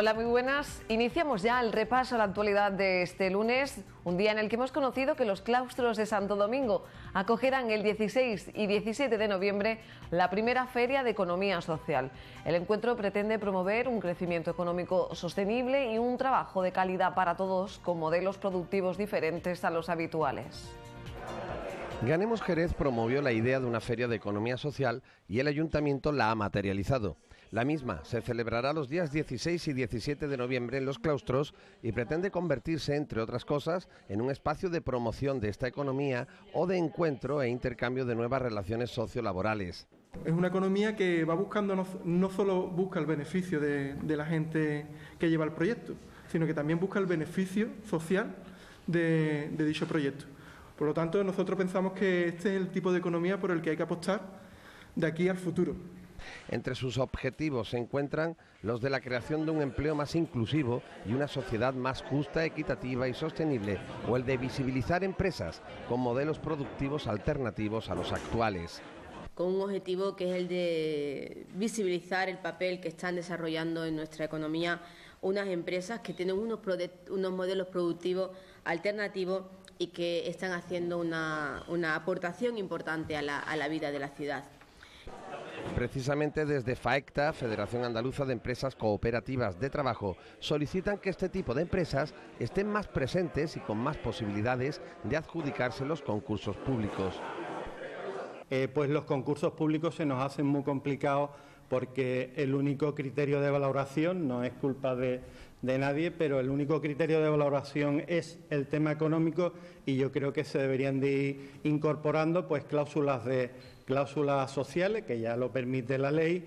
Hola, muy buenas. Iniciamos ya el repaso a la actualidad de este lunes, un día en el que hemos conocido que los claustros de Santo Domingo acogerán el 16 y 17 de noviembre la primera feria de economía social. El encuentro pretende promover un crecimiento económico sostenible y un trabajo de calidad para todos con modelos productivos diferentes a los habituales. Ganemos Jerez promovió la idea de una feria de economía social y el ayuntamiento la ha materializado. La misma se celebrará los días 16 y 17 de noviembre en los claustros y pretende convertirse, entre otras cosas, en un espacio de promoción de esta economía o de encuentro e intercambio de nuevas relaciones sociolaborales. Es una economía que va buscando, no, solo busca el beneficio de, la gente que lleva el proyecto, sino que también busca el beneficio social de dicho proyecto. Por lo tanto, nosotros pensamos que este es el tipo de economía por el que hay que apostar de aquí al futuro. Entre sus objetivos se encuentran los de la creación de un empleo más inclusivo y una sociedad más justa, equitativa y sostenible, o el de visibilizar empresas con modelos productivos alternativos a los actuales con un objetivo que es el de visibilizar el papel que están desarrollando en nuestra economía unas empresas que tienen unos, modelos productivos alternativos y que están haciendo una, aportación importante a la vida de la ciudad. Precisamente desde FAECTA, Federación Andaluza de Empresas Cooperativas de Trabajo, solicitan que este tipo de empresas estén más presentes y con más posibilidades de adjudicarse los concursos públicos. Eh, pues los concursos públicos se nos hacen muy complicados porque el único criterio de valoración, no es culpa de, nadie, pero el único criterio de valoración es el tema económico y yo creo que se deberían de ir incorporando pues cláusulas de, cláusulas sociales, que ya lo permite la ley.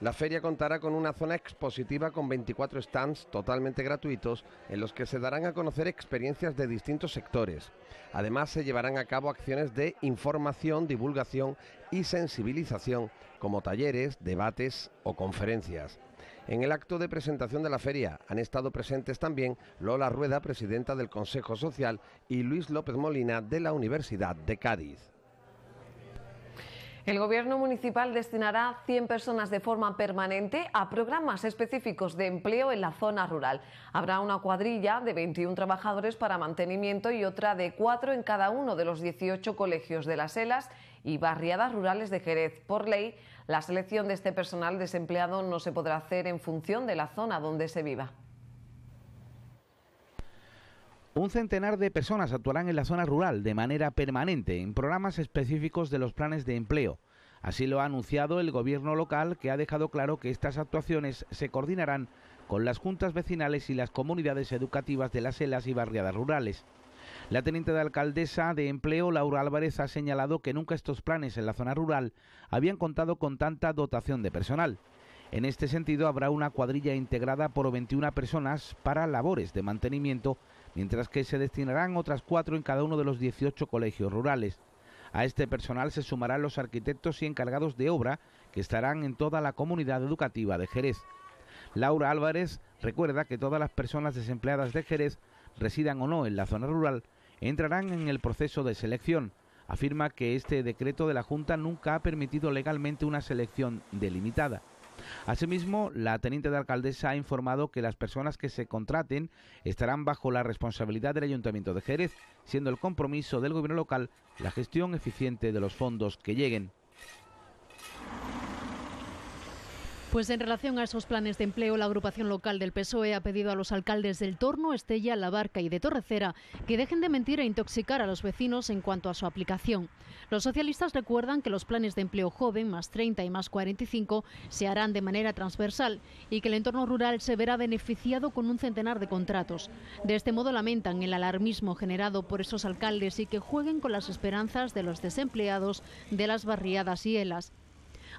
La feria contará con una zona expositiva con 24 stands totalmente gratuitos en los que se darán a conocer experiencias de distintos sectores. Además se llevarán a cabo acciones de información, divulgación y sensibilización como talleres, debates o conferencias. En el acto de presentación de la feria han estado presentes también Lola Rueda, presidenta del Consejo Social, y Luis López Molina de la Universidad de Cádiz. El gobierno municipal destinará 100 personas de forma permanente a programas específicos de empleo en la zona rural. Habrá una cuadrilla de 21 trabajadores para mantenimiento y otra de 4 en cada uno de los 18 colegios de las ELAS y barriadas rurales de Jerez. Por ley, la selección de este personal desempleado no se podrá hacer en función de la zona donde se viva. Un centenar de personas actuarán en la zona rural de manera permanente en programas específicos de los planes de empleo. Así lo ha anunciado el gobierno local que ha dejado claro que estas actuaciones se coordinarán con las juntas vecinales y las comunidades educativas de las helas y barriadas rurales. La teniente de alcaldesa de empleo, Laura Álvarez, ha señalado que nunca estos planes en la zona rural habían contado con tanta dotación de personal. En este sentido, habrá una cuadrilla integrada por 21 personas para labores de mantenimiento mientras que se destinarán otras cuatro en cada uno de los 18 colegios rurales. A este personal se sumarán los arquitectos y encargados de obra que estarán en toda la comunidad educativa de Jerez. Laura Álvarez recuerda que todas las personas desempleadas de Jerez, residan o no en la zona rural, entrarán en el proceso de selección. Afirma que este decreto de la Junta nunca ha permitido legalmente una selección delimitada. Asimismo, la teniente de alcaldesa ha informado que las personas que se contraten estarán bajo la responsabilidad del Ayuntamiento de Jerez, siendo el compromiso del gobierno local la gestión eficiente de los fondos que lleguen. Pues en relación a esos planes de empleo, la agrupación local del PSOE ha pedido a los alcaldes del Torno, Estella, La Barca y de Torrecera que dejen de mentir e intoxicar a los vecinos en cuanto a su aplicación. Los socialistas recuerdan que los planes de empleo joven, más 30 y más 45, se harán de manera transversal y que el entorno rural se verá beneficiado con un centenar de contratos. De este modo lamentan el alarmismo generado por esos alcaldes y que jueguen con las esperanzas de los desempleados de las barriadas y helas.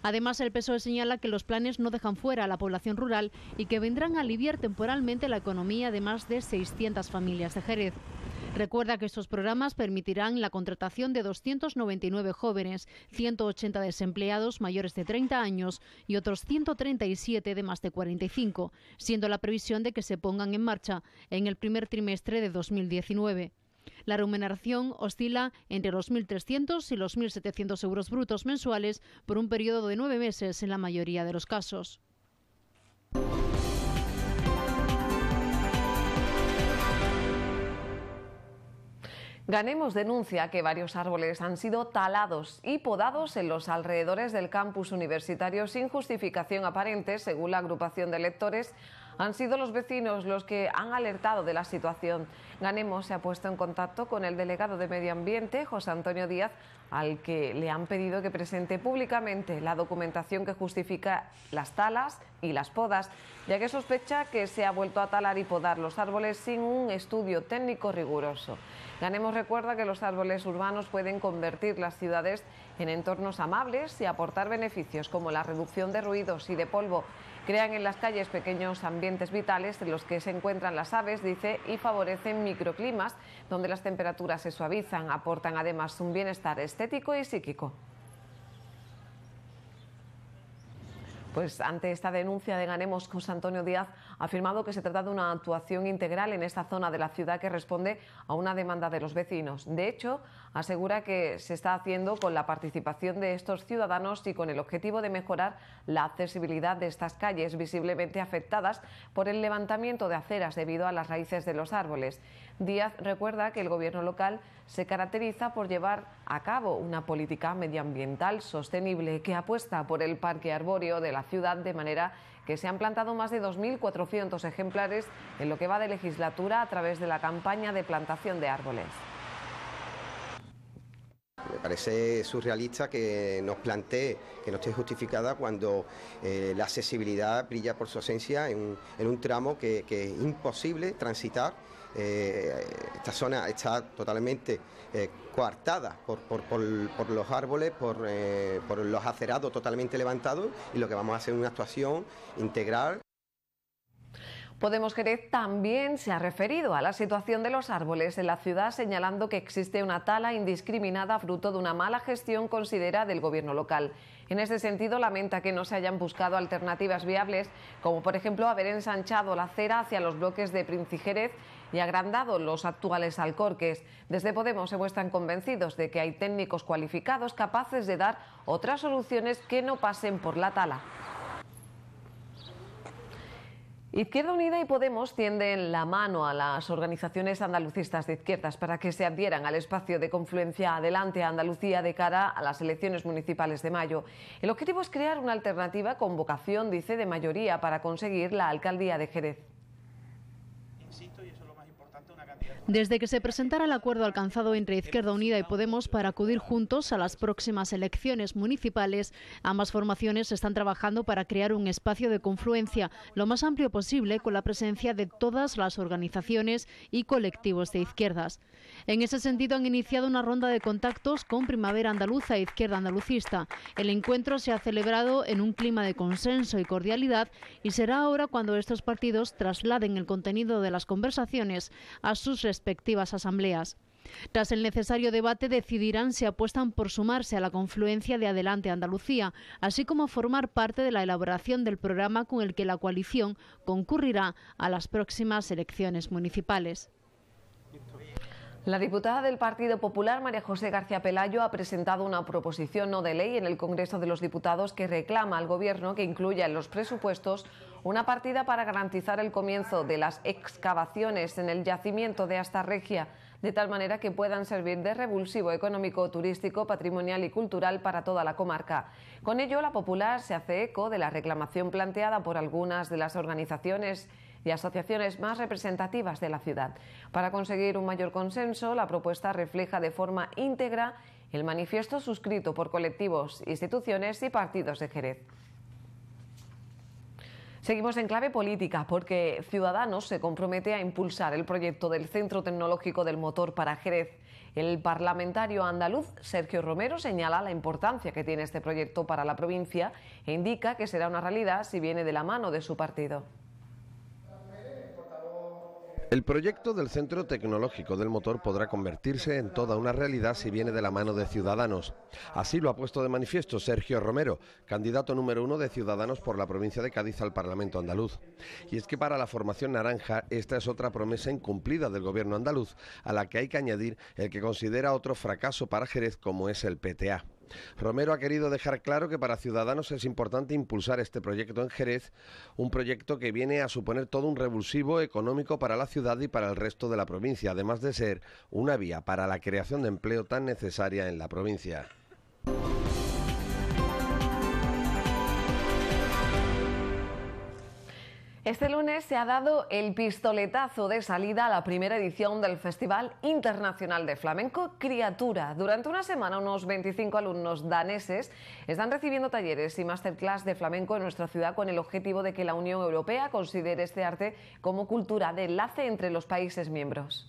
Además, el PSOE señala que los planes no dejan fuera a la población rural y que vendrán a aliviar temporalmente la economía de más de 600 familias de Jerez. Recuerda que estos programas permitirán la contratación de 299 jóvenes, 180 desempleados mayores de 30 años y otros 137 de más de 45, siendo la previsión de que se pongan en marcha en el primer trimestre de 2019. La remuneración oscila entre los 1.300 y los 1.700 euros brutos mensuales por un periodo de nueve meses en la mayoría de los casos. Ganemos denuncia que varios árboles han sido talados y podados en los alrededores del campus universitario sin justificación aparente, según la agrupación de lectores, han sido los vecinos los que han alertado de la situación. Ganemos se ha puesto en contacto con el delegado de Medio Ambiente, José Antonio Díaz, al que le han pedido que presente públicamente la documentación que justifica las talas y las podas, ya que sospecha que se ha vuelto a talar y podar los árboles sin un estudio técnico riguroso. Ganemos recuerda que los árboles urbanos pueden convertir las ciudades en entornos amables y aportar beneficios como la reducción de ruidos y de polvo. Crean en las calles pequeños ambientes vitales en los que se encuentran las aves, dice, y favorecen microclimas donde las temperaturas se suavizan. Aportan además un bienestar estético y psíquico. Pues ante esta denuncia de Ganemos, José Antonio Díaz ha afirmado que se trata de una actuación integral en esta zona de la ciudad que responde a una demanda de los vecinos. De hecho, asegura que se está haciendo con la participación de estos ciudadanos y con el objetivo de mejorar la accesibilidad de estas calles visiblemente afectadas por el levantamiento de aceras debido a las raíces de los árboles. Díaz recuerda que el gobierno local se caracteriza por llevar a cabo una política medioambiental sostenible que apuesta por el parque arbóreo de la ciudad de manera que se han plantado más de 2.400 ejemplares en lo que va de legislatura a través de la campaña de plantación de árboles. Me parece surrealista que nos plantee que no esté justificada cuando eh, la accesibilidad brilla por su ausencia en un, tramo que, es imposible transitar. Eh, esta zona está totalmente eh, coartada por, los árboles, por, los acerados totalmente levantados y lo que vamos a hacer es una actuación integral Podemos Jerez también se ha referido a la situación de los árboles en la ciudad, señalando que existe una tala indiscriminada fruto de una mala gestión considerada del gobierno local. En ese sentido, lamenta que no se hayan buscado alternativas viables, como por ejemplo haber ensanchado la acera hacia los bloques de Jerez y agrandado los actuales alcorques. Desde Podemos se muestran convencidos de que hay técnicos cualificados capaces de dar otras soluciones que no pasen por la tala. Izquierda Unida y Podemos tienden la mano a las organizaciones andalucistas de izquierdas para que se adhieran al espacio de confluencia Adelante Andalucía de cara a las elecciones municipales de mayo. El objetivo es crear una alternativa con vocación, dice, de mayoría para conseguir la alcaldía de Jerez. Desde que se presentara el acuerdo alcanzado entre Izquierda Unida y Podemos para acudir juntos a las próximas elecciones municipales, ambas formaciones están trabajando para crear un espacio de confluencia lo más amplio posible con la presencia de todas las organizaciones y colectivos de izquierdas. En ese sentido han iniciado una ronda de contactos con Primavera Andaluza e Izquierda Andalucista. El encuentro se ha celebrado en un clima de consenso y cordialidad y será ahora cuando estos partidos trasladen el contenido de las conversaciones a sus respectivas asambleas. Tras el necesario debate decidirán si apuestan por sumarse a la confluencia de Adelante Andalucía, así como formar parte de la elaboración del programa con el que la coalición concurrirá a las próximas elecciones municipales. La diputada del Partido Popular, María José García Pelayo, ha presentado una proposición no de ley en el Congreso de los Diputados que reclama al Gobierno que incluya en los presupuestos una partida para garantizar el comienzo de las excavaciones en el yacimiento de Astarregia, de tal manera que puedan servir de revulsivo económico, turístico, patrimonial y cultural para toda la comarca. Con ello, la Popular se hace eco de la reclamación planteada por algunas de las organizaciones y asociaciones más representativas de la ciudad. Para conseguir un mayor consenso, la propuesta refleja de forma íntegra el manifiesto suscrito por colectivos, instituciones y partidos de Jerez. Seguimos en clave política porque Ciudadanos se compromete a impulsar el proyecto del Centro Tecnológico del Motor para Jerez. El parlamentario andaluz Sergio Romero señala la importancia que tiene este proyecto para la provincia e indica que será una realidad si viene de la mano de su partido. El proyecto del Centro Tecnológico del Motor podrá convertirse en toda una realidad si viene de la mano de Ciudadanos. Así lo ha puesto de manifiesto Sergio Romero, candidato número uno de Ciudadanos por la provincia de Cádiz al Parlamento andaluz. Y es que para la formación naranja esta es otra promesa incumplida del gobierno andaluz, a la que hay que añadir el que considera otro fracaso para Jerez como es el PTA. Romero ha querido dejar claro que para Ciudadanos es importante impulsar este proyecto en Jerez, un proyecto que viene a suponer todo un revulsivo económico para la ciudad y para el resto de la provincia, además de ser una vía para la creación de empleo tan necesaria en la provincia. Este lunes se ha dado el pistoletazo de salida a la primera edición del Festival Internacional de Flamenco Criatura. Durante una semana, unos 25 alumnos daneses están recibiendo talleres y masterclass de flamenco en nuestra ciudad con el objetivo de que la Unión Europea considere este arte como cultura de enlace entre los países miembros.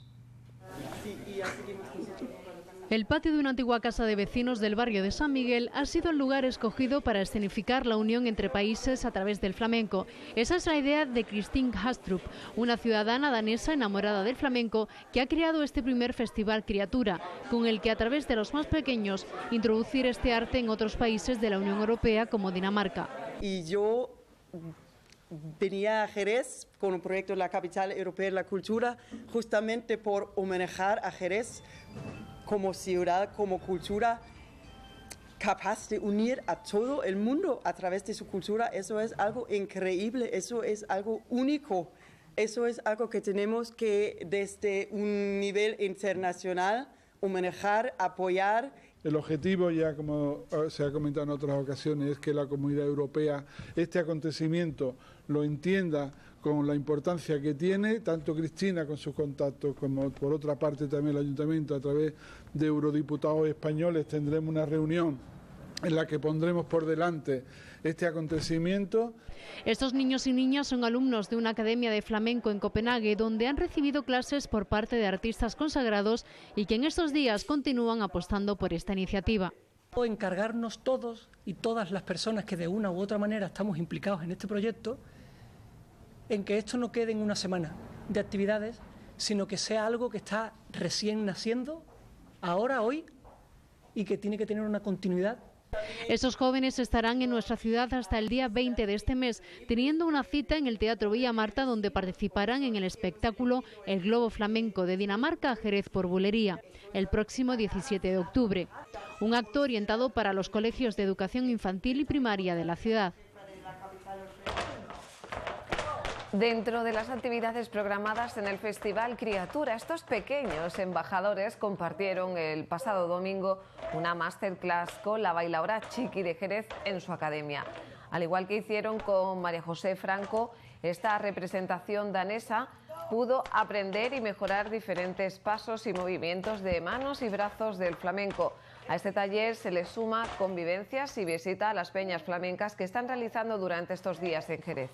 El patio de una antigua casa de vecinos del barrio de San Miguel ha sido el lugar escogido para escenificar la unión entre países a través del flamenco. Esa es la idea de Christine Hastrup, una ciudadana danesa enamorada del flamenco que ha creado este primer festival Criatura, con el que a través de los más pequeños introducir este arte en otros países de la Unión Europea como Dinamarca. Y yo venía a Jerez con un proyecto de la capital europea de la cultura justamente por homenajear a Jerez como ciudad, como cultura, capaz de unir a todo el mundo a través de su cultura. Eso es algo increíble, eso es algo único, eso es algo que tenemos que desde un nivel internacional manejar, apoyar. El objetivo, ya como eh, se ha comentado en otras ocasiones, es que la comunidad europea este acontecimiento lo entienda con la importancia que tiene, tanto Cristina con sus contactos como por otra parte también el ayuntamiento a través de eurodiputados españoles tendremos una reunión en la que pondremos por delante este acontecimiento. Estos niños y niñas son alumnos de una academia de flamenco en Copenhague, donde han recibido clases por parte de artistas consagrados y que en estos días continúan apostando por esta iniciativa. Encargarnos todos y todas las personas que de una u otra manera estamos implicados en este proyecto en que esto no quede en una semana de actividades, sino que sea algo que está recién naciendo, ahora, hoy, y que tiene que tener una continuidad Esos jóvenes estarán en nuestra ciudad hasta el día 20 de este mes, teniendo una cita en el Teatro Villa Marta, donde participarán en el espectáculo El Globo Flamenco de Dinamarca a Jerez por Bulería, el próximo 17 de octubre. Un acto orientado para los colegios de educación infantil y primaria de la ciudad. Dentro de las actividades programadas en el Festival Criatura, estos pequeños embajadores compartieron el pasado domingo una masterclass con la bailadora Chiqui de Jerez en su academia. Al igual que hicieron con María José Franco, esta representación danesa pudo aprender y mejorar diferentes pasos y movimientos de manos y brazos del flamenco. A este taller se le suma convivencias y visita a las peñas flamencas que están realizando durante estos días en Jerez.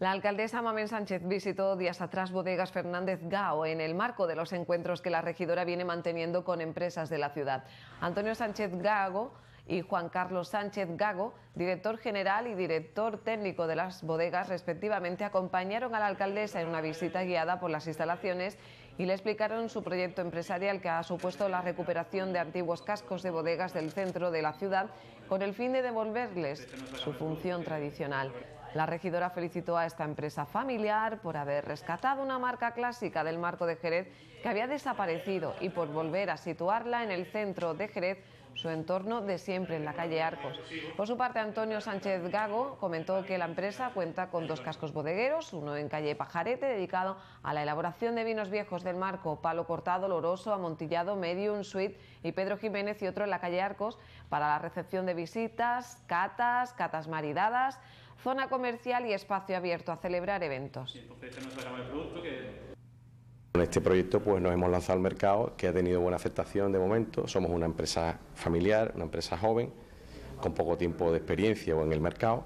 La alcaldesa Mamen Sánchez visitó días atrás Bodegas Fernández Gao en el marco de los encuentros que la regidora viene manteniendo con empresas de la ciudad. Antonio Sánchez Gago y Juan Carlos Sánchez Gago, director general y director técnico de las bodegas respectivamente, acompañaron a la alcaldesa en una visita guiada por las instalaciones y le explicaron su proyecto empresarial que ha supuesto la recuperación de antiguos cascos de bodegas del centro de la ciudad con el fin de devolverles su función tradicional. La regidora felicitó a esta empresa familiar por haber rescatado una marca clásica del marco de Jerez que había desaparecido y por volver a situarla en el centro de Jerez su entorno de siempre en la calle Arcos. Por su parte, Antonio Sánchez Gago comentó que la empresa cuenta con dos cascos bodegueros, uno en calle Pajarete dedicado a la elaboración de vinos viejos del marco, Palo Cortado, Loroso, Amontillado, Medium, Suite y Pedro Jiménez y otro en la calle Arcos para la recepción de visitas, catas, catas maridadas, zona comercial y espacio abierto a celebrar eventos. Este con este proyecto pues nos hemos lanzado al mercado que ha tenido buena aceptación de momento. Somos una empresa familiar, una empresa joven, con poco tiempo de experiencia en el mercado,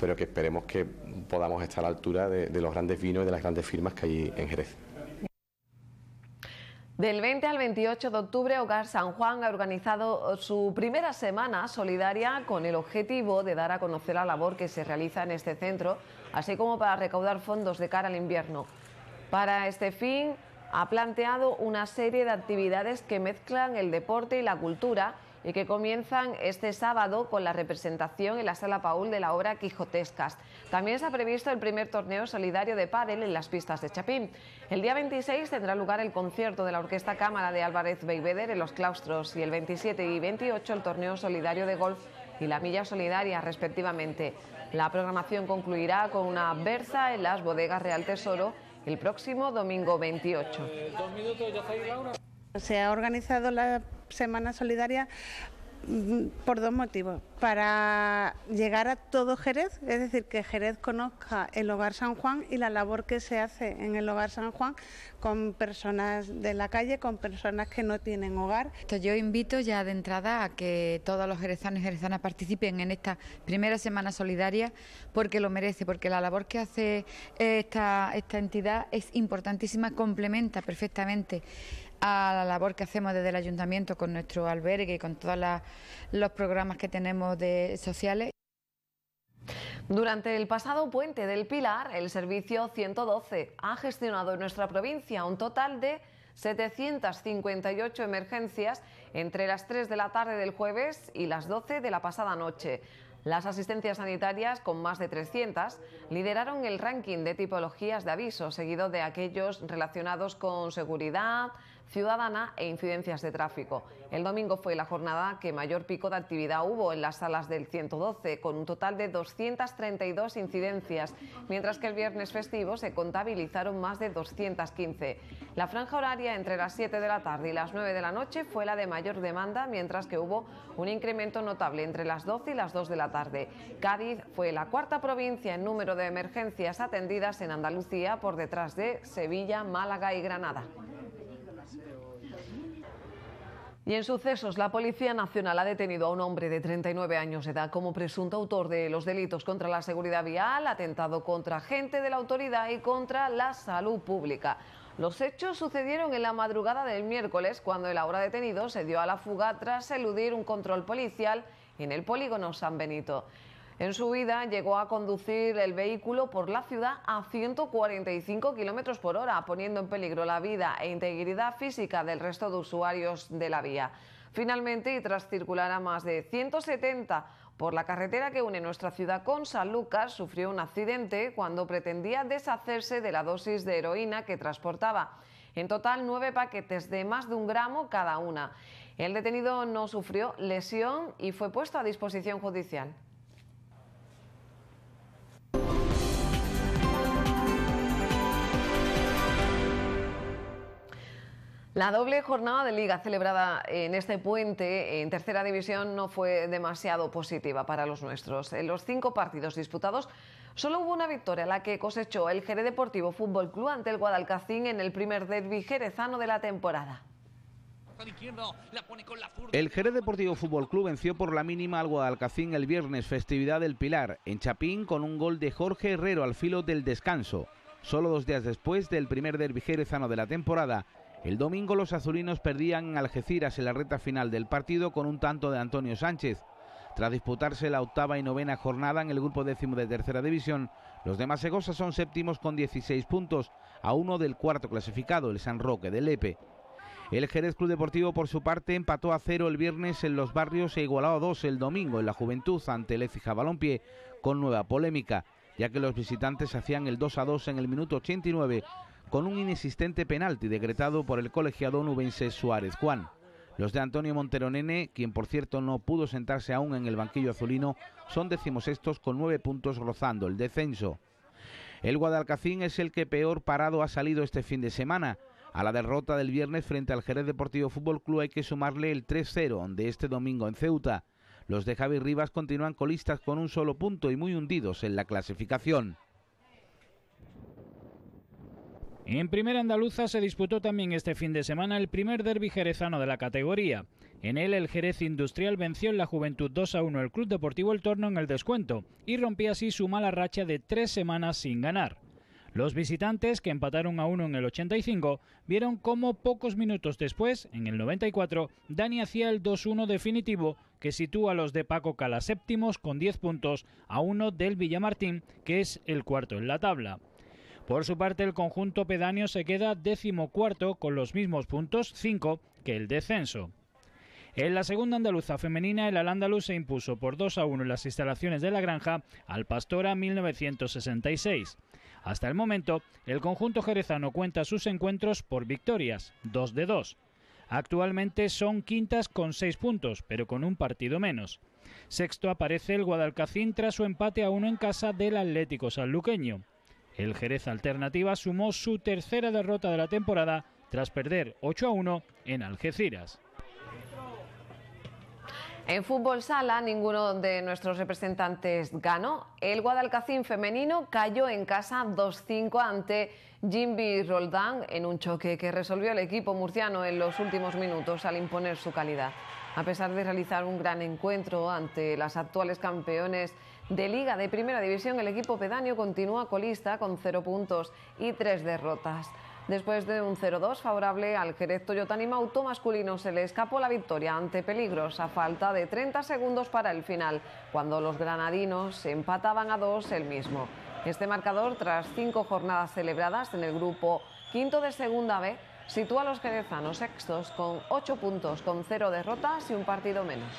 pero que esperemos que podamos estar a la altura de, de los grandes vinos y de las grandes firmas que hay en Jerez. Del 20 al 28 de octubre, Hogar San Juan ha organizado eh, su primera semana solidaria con el objetivo de dar a conocer la labor que se realiza en este centro, así como para recaudar fondos de cara al invierno. Para este fin, ha planteado una serie de actividades que mezclan el deporte y la cultura y que comienzan este sábado con la representación en la Sala Paul de la obra Quijotescas. También se ha previsto el primer torneo solidario de pádel en las pistas de Chapín. El día 26 tendrá lugar el concierto de la Orquesta Cámara de Álvarez Beiveder en los claustros y el 27 y 28 el torneo solidario de golf y la milla solidaria, respectivamente. La programación concluirá con una versa en las bodegas Real Tesoro el próximo domingo 28. Se ha organizado la Semana Solidaria mm, por dos motivos. Para llegar a todo Jerez, es decir, que Jerez conozca el Hogar San Juan y la labor que se hace en el Hogar San Juan con personas de la calle, con personas que no tienen hogar. Yo invito ya de entrada a que todos los jerezanos y jerezanas participen en esta primera semana solidaria porque lo merece, porque la labor que hace esta, esta entidad es importantísima, complementa perfectamente a la labor que hacemos desde el ayuntamiento con nuestro albergue y con todos los programas que tenemos de sociales. Durante el pasado puente del Pilar, el servicio 112 ha gestionado en nuestra provincia un total de 758 emergencias entre las 3 de la tarde del jueves y las 12 de la pasada noche. Las asistencias sanitarias, con más de 300, lideraron el ranking de tipologías de aviso... seguido de aquellos relacionados con seguridad, ciudadana e incidencias de tráfico. El domingo fue la jornada que mayor pico de actividad hubo en las salas del 112, con un total de 232 incidencias, mientras que el viernes festivo se contabilizaron más de 215. La franja horaria entre las 7 de la tarde y las 9 de la noche fue la de mayor demanda, mientras que hubo un incremento notable entre las 12 y las 2 de la tarde. Cádiz fue la cuarta provincia en número de emergencias atendidas en Andalucía por detrás de Sevilla, Málaga y Granada. Y en sucesos, la Policía Nacional ha detenido a un hombre de 39 años de edad como presunto autor de los delitos contra la seguridad vial, atentado contra gente de la autoridad y contra la salud pública. Los hechos sucedieron en la madrugada del miércoles, cuando el ahora detenido se dio a la fuga tras eludir un control policial en el polígono San Benito. En su vida llegó a conducir el vehículo por la ciudad a 145 kilómetros por hora, poniendo en peligro la vida e integridad física del resto de usuarios de la vía. Finalmente, y tras circular a más de 170 por la carretera que une nuestra ciudad con San Lucas, sufrió un accidente cuando pretendía deshacerse de la dosis de heroína que transportaba. En total, nueve paquetes de más de un gramo cada una. El detenido no sufrió lesión y fue puesto a disposición judicial. La doble jornada de liga celebrada en este puente en tercera división no fue demasiado positiva para los nuestros. En los cinco partidos disputados solo hubo una victoria, la que cosechó el Jerez Deportivo Fútbol Club ante el Guadalcacín en el primer Derby jerezano de la temporada. El Jerez Deportivo Fútbol Club venció por la mínima al Guadalcacín el viernes, festividad del Pilar, en Chapín con un gol de Jorge Herrero al filo del descanso. Solo dos días después del primer derbi jerezano de la temporada, el domingo los azulinos perdían en Algeciras en la reta final del partido con un tanto de Antonio Sánchez. Tras disputarse la octava y novena jornada en el grupo décimo de tercera división, los demás Segosa son séptimos con 16 puntos, a uno del cuarto clasificado, el San Roque de Lepe. El Jerez Club Deportivo, por su parte, empató a cero el viernes en los barrios e igualó a dos el domingo en la Juventud ante el Ecija Balompié, con nueva polémica, ya que los visitantes hacían el 2 a 2 en el minuto 89 con un inexistente penalti decretado por el colegiado nubense Suárez Juan. Los de Antonio Montero Nene, quien por cierto no pudo sentarse aún en el banquillo azulino, son decimosextos con nueve puntos rozando el descenso. El Guadalcacín es el que peor parado ha salido este fin de semana. A la derrota del viernes frente al Jerez Deportivo Fútbol Club hay que sumarle el 3-0 de este domingo en Ceuta. Los de Javi Rivas continúan colistas con un solo punto y muy hundidos en la clasificación. En Primera Andaluza se disputó también este fin de semana el primer derby jerezano de la categoría. En él el Jerez Industrial venció en la Juventud 2 a 1 el Club Deportivo El Torno en el descuento y rompía así su mala racha de tres semanas sin ganar. Los visitantes, que empataron a uno en el 85, vieron cómo pocos minutos después, en el 94, Dani hacía el 2-1 definitivo que sitúa a los de Paco Cala séptimos con 10 puntos a uno del Villamartín, que es el cuarto en la tabla. Por su parte, el conjunto pedáneo se queda decimocuarto con los mismos puntos, 5, que el descenso. En la segunda andaluza femenina, el al se impuso por 2 a 1 en las instalaciones de la granja al Pastora 1966. Hasta el momento, el conjunto jerezano cuenta sus encuentros por victorias, 2 de 2. Actualmente son quintas con 6 puntos, pero con un partido menos. Sexto aparece el Guadalcacín tras su empate a 1 en casa del Atlético Sanluqueño. El Jerez Alternativa sumó su tercera derrota de la temporada tras perder 8 a 1 en Algeciras. En fútbol sala ninguno de nuestros representantes ganó. El Guadalcacín femenino cayó en casa 2-5 ante Jimby Roldán en un choque que resolvió el equipo murciano en los últimos minutos al imponer su calidad. A pesar de realizar un gran encuentro ante las actuales campeones de Liga de Primera División, el equipo pedaño continúa colista con 0 puntos y tres derrotas. Después de un 0-2 favorable al Jerez Toyotanima Auto masculino se le escapó la victoria ante peligros a falta de 30 segundos para el final, cuando los granadinos empataban a dos el mismo. Este marcador, tras cinco jornadas celebradas en el grupo quinto de segunda B, sitúa a los jerezanos sextos con 8 puntos, con 0 derrotas y un partido menos.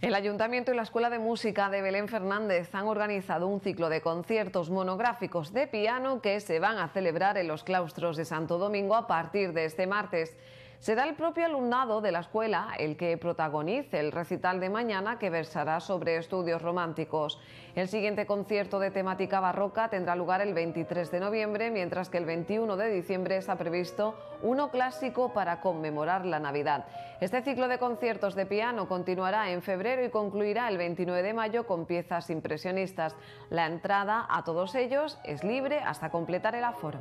El Ayuntamiento y la Escuela de Música de Belén Fernández han organizado un ciclo de conciertos monográficos de piano que se van a celebrar en los claustros de Santo Domingo a partir de este martes. Será el propio alumnado de la escuela el que protagonice el recital de mañana que versará sobre estudios románticos. El siguiente concierto de temática barroca tendrá lugar el 23 de noviembre, mientras que el 21 de diciembre está previsto uno clásico para conmemorar la Navidad. Este ciclo de conciertos de piano continuará en febrero y concluirá el 29 de mayo con piezas impresionistas. La entrada a todos ellos es libre hasta completar el aforo.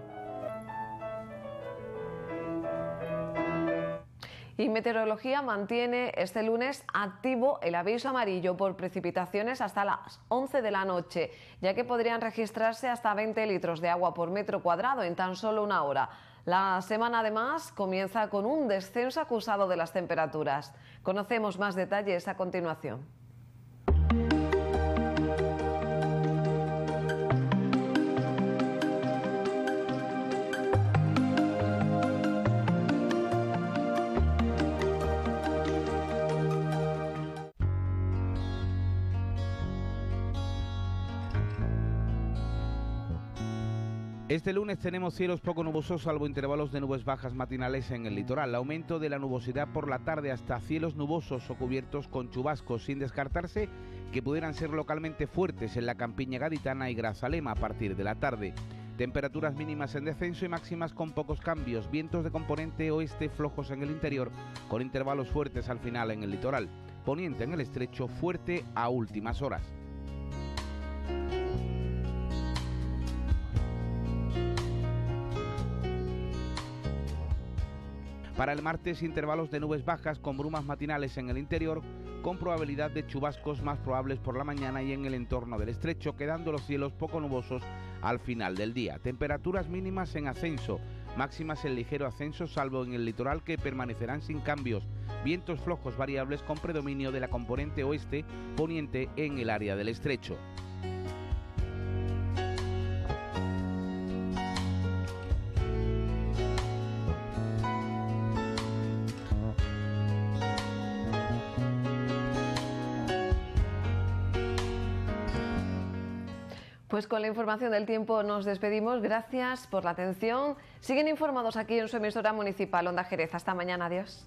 Y Meteorología mantiene este lunes activo el aviso amarillo por precipitaciones hasta las 11 de la noche, ya que podrían registrarse hasta 20 litros de agua por metro cuadrado en tan solo una hora. La semana además comienza con un descenso acusado de las temperaturas. Conocemos más detalles a continuación. Este lunes tenemos cielos poco nubosos, salvo intervalos de nubes bajas matinales en el litoral. Aumento de la nubosidad por la tarde hasta cielos nubosos o cubiertos con chubascos, sin descartarse que pudieran ser localmente fuertes en la campiña gaditana y Grazalema a partir de la tarde. Temperaturas mínimas en descenso y máximas con pocos cambios, vientos de componente oeste flojos en el interior, con intervalos fuertes al final en el litoral. Poniente en el estrecho fuerte a últimas horas. Para el martes, intervalos de nubes bajas con brumas matinales en el interior, con probabilidad de chubascos más probables por la mañana y en el entorno del estrecho, quedando los cielos poco nubosos al final del día. Temperaturas mínimas en ascenso, máximas en ligero ascenso, salvo en el litoral que permanecerán sin cambios. Vientos flojos variables con predominio de la componente oeste, poniente en el área del estrecho. Pues con la información del tiempo nos despedimos. Gracias por la atención. Siguen informados aquí en su emisora municipal Onda Jerez. Hasta mañana. Adiós.